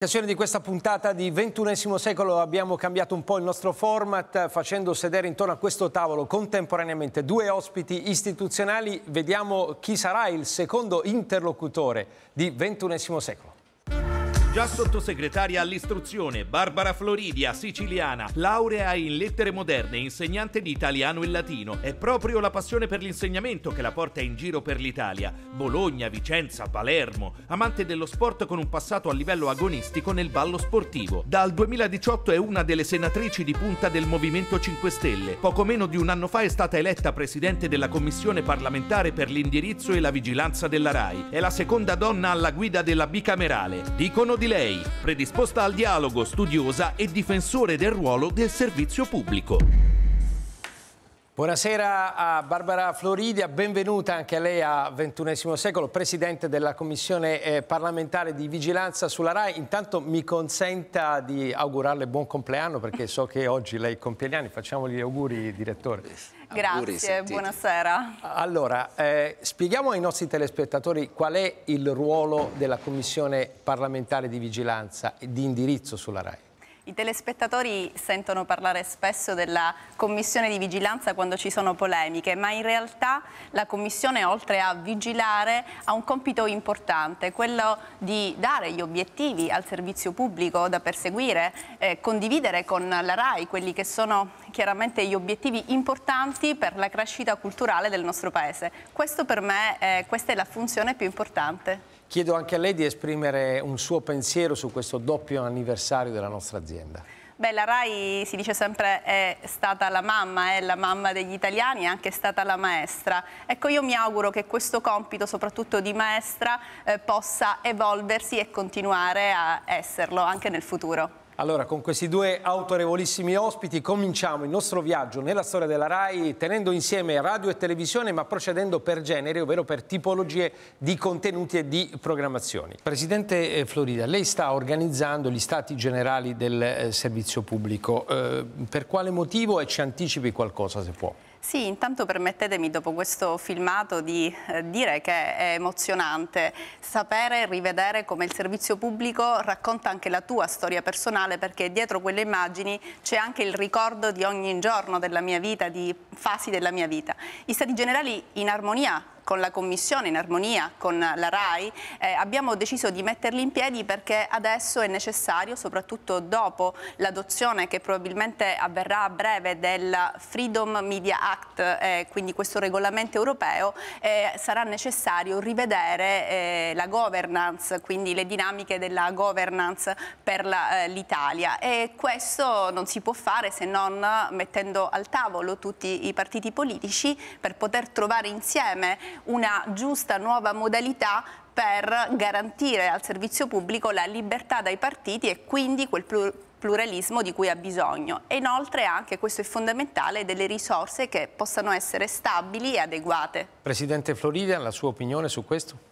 In occasione di questa puntata di XXI secolo abbiamo cambiato un po' il nostro format facendo sedere intorno a questo tavolo contemporaneamente due ospiti istituzionali. Vediamo chi sarà il secondo interlocutore di XXI secolo. Già sottosegretaria all'istruzione, Barbara Floridia, siciliana, laurea in lettere moderne, insegnante di italiano e latino. È proprio la passione per l'insegnamento che la porta in giro per l'Italia. Bologna, Vicenza, Palermo, amante dello sport con un passato a livello agonistico nel ballo sportivo. Dal 2018 è una delle senatrici di punta del Movimento 5 Stelle. Poco meno di un anno fa è stata eletta presidente della Commissione parlamentare per l'indirizzo e la vigilanza della RAI. È la seconda donna alla guida della bicamerale. Dicono di lei, predisposta al dialogo, studiosa e difensore del ruolo del servizio pubblico. Buonasera a Barbara Floridia, benvenuta anche a lei a XXI secolo, Presidente della Commissione eh, parlamentare di vigilanza sulla RAI. Intanto mi consenta di augurarle buon compleanno perché so che oggi lei compie gli anni, facciamo gli auguri direttore. Grazie, buonasera. Allora, eh, spieghiamo ai nostri telespettatori qual è il ruolo della Commissione parlamentare di vigilanza e di indirizzo sulla RAI. I telespettatori sentono parlare spesso della commissione di vigilanza quando ci sono polemiche, ma in realtà la commissione oltre a vigilare ha un compito importante, quello di dare gli obiettivi al servizio pubblico da perseguire, eh, condividere con la RAI quelli che sono chiaramente gli obiettivi importanti per la crescita culturale del nostro paese. Questo per me, eh, questa è la funzione più importante. Chiedo anche a lei di esprimere un suo pensiero su questo doppio anniversario della nostra azienda. Beh, la RAI si dice sempre è stata la mamma, è la mamma degli italiani, è anche stata la maestra. Ecco, io mi auguro che questo compito, soprattutto di maestra, eh, possa evolversi e continuare a esserlo anche nel futuro. Allora, con questi due autorevolissimi ospiti cominciamo il nostro viaggio nella storia della RAI tenendo insieme radio e televisione ma procedendo per genere, ovvero per tipologie di contenuti e di programmazioni. Presidente eh, Florida, lei sta organizzando gli stati generali del eh, servizio pubblico. Eh, per quale motivo e ci anticipi qualcosa se può? Sì, intanto permettetemi dopo questo filmato di eh, dire che è emozionante sapere e rivedere come il servizio pubblico racconta anche la tua storia personale perché dietro quelle immagini c'è anche il ricordo di ogni giorno della mia vita, di fasi della mia vita. I stati generali in armonia con la Commissione, in armonia con la RAI, eh, abbiamo deciso di metterli in piedi perché adesso è necessario, soprattutto dopo l'adozione che probabilmente avverrà a breve del Freedom Media Act, eh, quindi questo regolamento europeo, eh, sarà necessario rivedere eh, la governance, quindi le dinamiche della governance per eh, l'Italia e questo non si può fare se non mettendo al tavolo tutti i partiti politici per poter trovare insieme una giusta nuova modalità per garantire al servizio pubblico la libertà dai partiti e quindi quel pluralismo di cui ha bisogno e inoltre anche, questo è fondamentale, delle risorse che possano essere stabili e adeguate. Presidente Florida, la sua opinione su questo?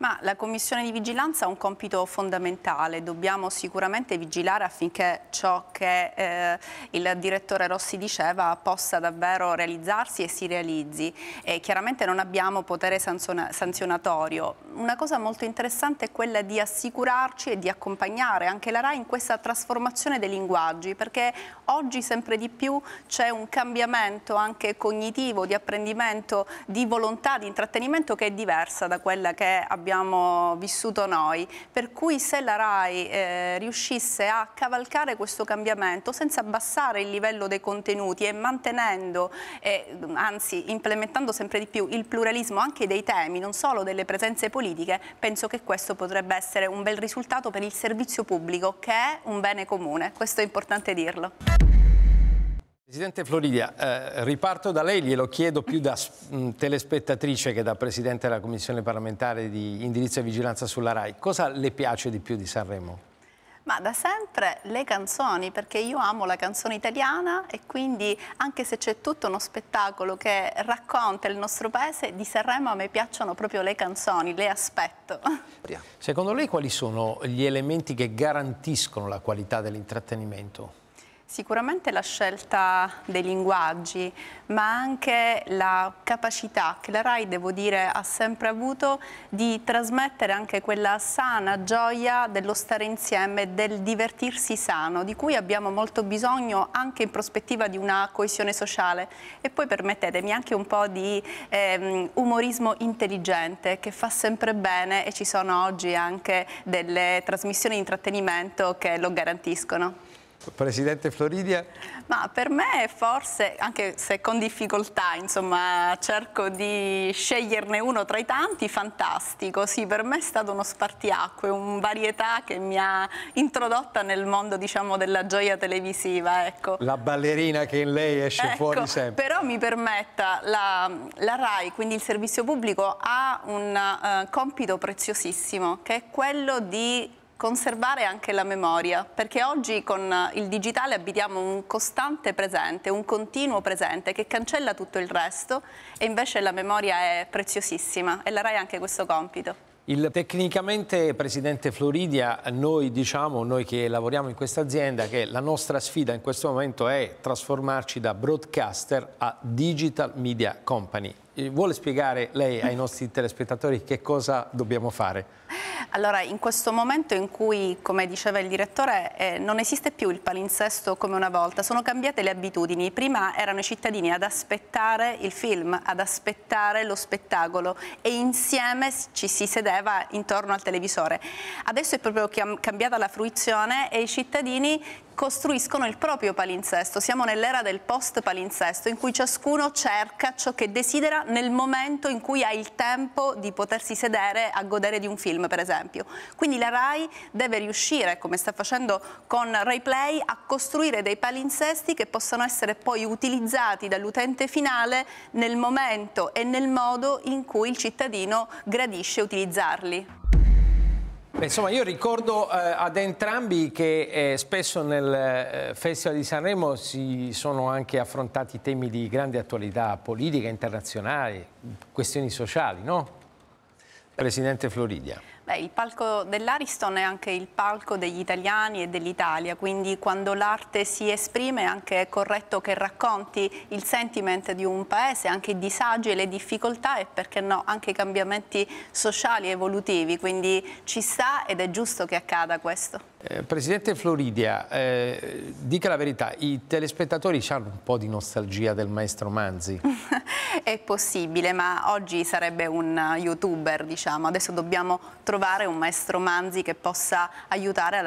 Ma la Commissione di Vigilanza ha un compito fondamentale, dobbiamo sicuramente vigilare affinché ciò che eh, il direttore Rossi diceva possa davvero realizzarsi e si realizzi. E chiaramente non abbiamo potere sanziona sanzionatorio. Una cosa molto interessante è quella di assicurarci e di accompagnare anche la RAI in questa trasformazione dei linguaggi, perché oggi sempre di più c'è un cambiamento anche cognitivo, di apprendimento, di volontà, di intrattenimento che è diversa da quella che abbiamo abbiamo vissuto noi, per cui se la RAI eh, riuscisse a cavalcare questo cambiamento senza abbassare il livello dei contenuti e mantenendo, eh, anzi implementando sempre di più il pluralismo anche dei temi, non solo delle presenze politiche, penso che questo potrebbe essere un bel risultato per il servizio pubblico che è un bene comune, questo è importante dirlo. Presidente Floridia, eh, riparto da lei, glielo chiedo più da mh, mm, telespettatrice che da Presidente della Commissione parlamentare di indirizzo e vigilanza sulla RAI. Cosa le piace di più di Sanremo? Ma da sempre le canzoni, perché io amo la canzone italiana e quindi anche se c'è tutto uno spettacolo che racconta il nostro paese, di Sanremo a me piacciono proprio le canzoni, le aspetto. Secondo lei quali sono gli elementi che garantiscono la qualità dell'intrattenimento? Sicuramente la scelta dei linguaggi, ma anche la capacità che la RAI, devo dire, ha sempre avuto di trasmettere anche quella sana gioia dello stare insieme, del divertirsi sano, di cui abbiamo molto bisogno anche in prospettiva di una coesione sociale. E poi permettetemi anche un po' di ehm, umorismo intelligente che fa sempre bene e ci sono oggi anche delle trasmissioni di intrattenimento che lo garantiscono. Presidente Floridia? Ma per me forse, anche se con difficoltà, insomma, cerco di sceglierne uno tra i tanti, fantastico, sì, per me è stato uno spartiacque, un varietà che mi ha introdotta nel mondo, diciamo, della gioia televisiva, ecco. La ballerina che in lei esce ecco, fuori sempre. Però mi permetta, la, la, RAI, quindi il servizio pubblico, ha un uh, compito preziosissimo, che è quello di conservare anche la memoria, perché oggi con eh, il digitale abitiamo un costante presente, un continuo presente che cancella tutto il resto e invece la memoria è preziosissima e la RAI ha anche questo compito. Il, tecnicamente, Presidente Floridia, noi diciamo, noi che lavoriamo in questa azienda, che la nostra sfida in questo momento è trasformarci da broadcaster a digital media company. Eh, vuole spiegare lei ai nostri telespettatori che cosa dobbiamo fare? Allora, in questo momento in cui, come diceva il direttore, eh, non esiste più il palinsesto come una volta, sono cambiate le abitudini. Prima erano i cittadini ad aspettare il film, ad aspettare lo spettacolo e insieme ci si sedeva intorno al televisore. Adesso è proprio cambiata la fruizione e i cittadini costruiscono il proprio palinsesto. Siamo nell'era del post palinsesto in cui ciascuno cerca ciò che desidera nel momento in cui ha il tempo di potersi sedere a godere di un film, per esempio. Quindi la RAI deve riuscire, come sta facendo con RaiPlay, a costruire dei palinsesti che possano essere poi utilizzati dall'utente finale nel momento e nel modo in cui il cittadino gradisce utilizzarli insomma, io ricordo eh, ad entrambi che eh, spesso nel eh, Festival di Sanremo si sono anche affrontati temi di grande attualità politica, internazionale, questioni sociali, no? Presidente Floridia. Beh, il palco dell'Ariston è anche il palco degli italiani e dell'Italia, quindi quando l'arte si esprime è anche corretto che racconti il sentiment di un paese, anche i disagi e le difficoltà e perché no, anche i cambiamenti sociali e evolutivi, quindi ci sta ed è giusto che accada questo. Eh, Presidente Floridia, eh, dica la verità, i telespettatori hanno un po' di nostalgia del maestro Manzi? È possibile, ma oggi sarebbe un youtuber, diciamo. Adesso dobbiamo trovare un maestro Manzi che possa aiutare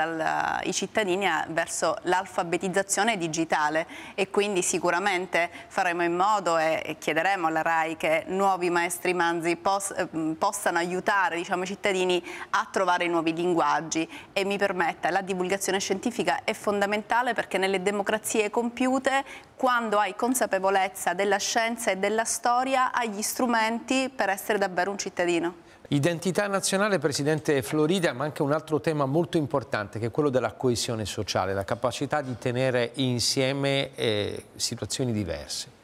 i cittadini eh, verso l'alfabetizzazione digitale e quindi sicuramente faremo in modo e, chiederemo alla RAI che nuovi maestri Manzi pos, eh, possano aiutare diciamo, i cittadini a trovare i nuovi linguaggi e mi permette corretta. La divulgazione scientifica è fondamentale perché nelle democrazie compiute, quando hai consapevolezza della scienza e della storia, hai gli strumenti per essere davvero un cittadino. Identità nazionale, Presidente Florida, ma anche un altro tema molto importante che è quello della coesione sociale, la capacità di tenere insieme eh, situazioni diverse.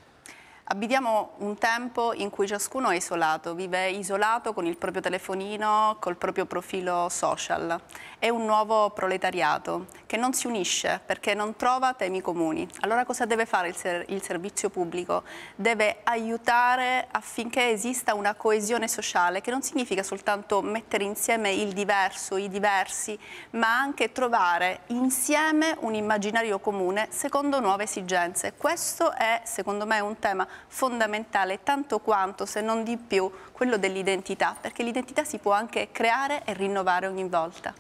Abitiamo un tempo in cui ciascuno è isolato, vive isolato con il proprio telefonino, col proprio profilo social. È un nuovo proletariato che non si unisce perché non trova temi comuni. Allora cosa deve fare il, ser il servizio pubblico? Deve aiutare affinché esista una coesione sociale che non significa soltanto mettere insieme il diverso, i diversi, ma anche trovare insieme un immaginario comune secondo nuove esigenze. Questo è secondo me un tema fondamentale tanto quanto, se non di più, quello dell'identità, perché l'identità si può anche creare e rinnovare ogni volta.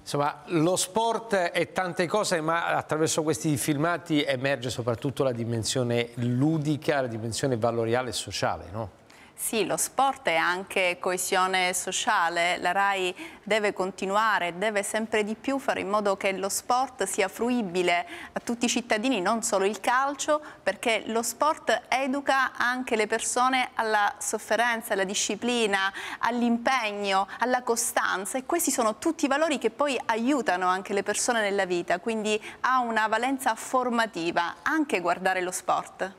Insomma, lo sport è tante cose, ma attraverso questi filmati emerge soprattutto la dimensione ludica, la dimensione valoriale e sociale, no? Sì, lo sport è anche coesione sociale, la RAI deve continuare, deve sempre di più fare in modo che lo sport sia fruibile a tutti i cittadini, non solo il calcio, perché lo sport educa anche le persone alla sofferenza, alla disciplina, all'impegno, alla costanza e questi sono tutti i valori che poi aiutano anche le persone nella vita, quindi ha una valenza formativa anche guardare lo sport.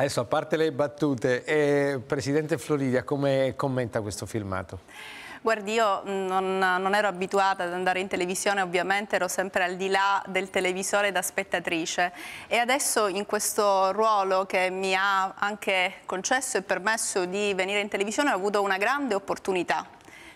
Adesso a parte le battute, eh, Presidente Floridia, come commenta questo filmato? Guardi, io mm, non, non, ero abituata ad andare in televisione, ovviamente ero sempre al di là del televisore da spettatrice e adesso in questo ruolo che mi ha anche concesso e permesso di venire in televisione ho avuto una grande opportunità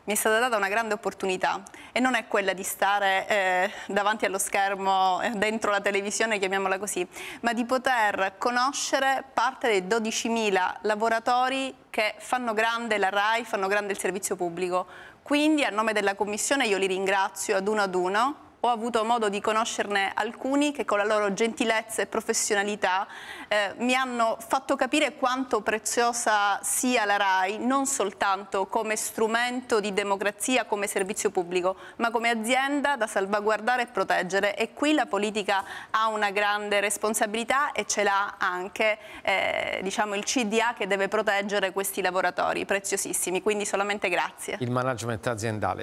mi è stata data una grande opportunità e non è quella di stare eh, davanti allo schermo, eh, dentro la televisione, chiamiamola così, ma di poter conoscere parte dei 12.000 lavoratori che fanno grande la RAI, fanno grande il servizio pubblico. Quindi a nome della Commissione io li ringrazio ad uno ad uno ho avuto modo di conoscerne alcuni che con la loro gentilezza e professionalità eh, mi hanno fatto capire quanto preziosa sia la RAI non soltanto come strumento di democrazia, come servizio pubblico, ma come azienda da salvaguardare e proteggere e qui la politica ha una grande responsabilità e ce l'ha anche eh, diciamo il CDA che deve proteggere questi lavoratori preziosissimi, quindi solamente grazie. Il management aziendale.